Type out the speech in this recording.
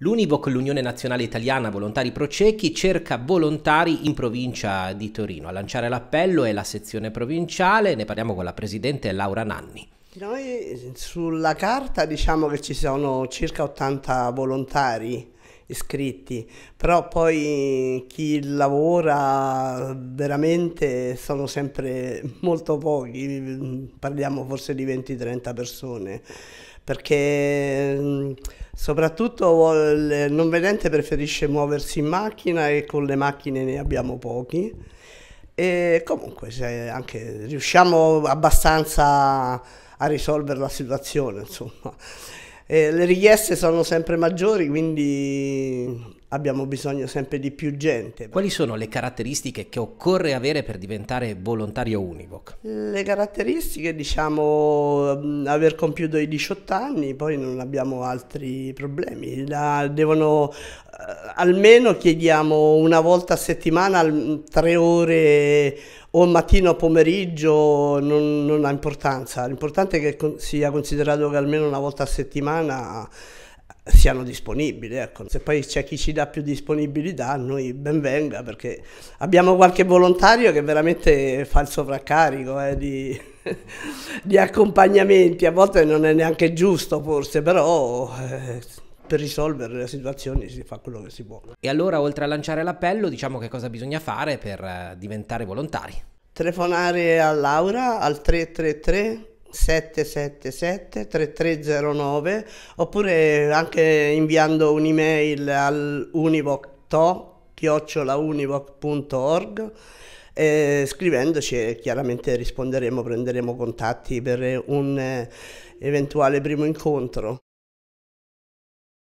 L'Univoc, l'Unione Nazionale Italiana Volontari Pro cerca volontari in provincia di Torino. A lanciare l'appello è la sezione provinciale, ne parliamo con la presidente Laura Nanni. Noi sulla carta diciamo che ci sono circa 80 volontari iscritti, però poi chi lavora veramente sono sempre molto pochi, parliamo forse di 20-30 persone, perché soprattutto il non vedente preferisce muoversi in macchina e con le macchine ne abbiamo pochi. E comunque anche, riusciamo abbastanza a risolvere la situazione, insomma. Eh, le richieste sono sempre maggiori, quindi abbiamo bisogno sempre di più gente. Quali sono le caratteristiche che occorre avere per diventare volontario Univoc? Le caratteristiche, diciamo, aver compiuto i 18 anni, poi non abbiamo altri problemi. La, devono, eh, almeno chiediamo una volta a settimana, tre ore o mattino o pomeriggio, non, non ha importanza. L'importante è che sia considerato che almeno una volta a settimana siano disponibili. Ecco. Se poi c'è chi ci dà più disponibilità, noi ben venga perché abbiamo qualche volontario che veramente fa il sovraccarico eh, di, di, accompagnamenti, a volte non è neanche giusto forse, però... Eh, per risolvere le situazioni si fa quello che si può. E allora, oltre a lanciare l'appello, diciamo che cosa bisogna fare per eh, diventare volontari? Telefonare a Laura al 333 777 3309 oppure anche inviando un'email all'univoc.org eh, scrivendoci chiaramente risponderemo, prenderemo contatti per un eh, eventuale primo incontro.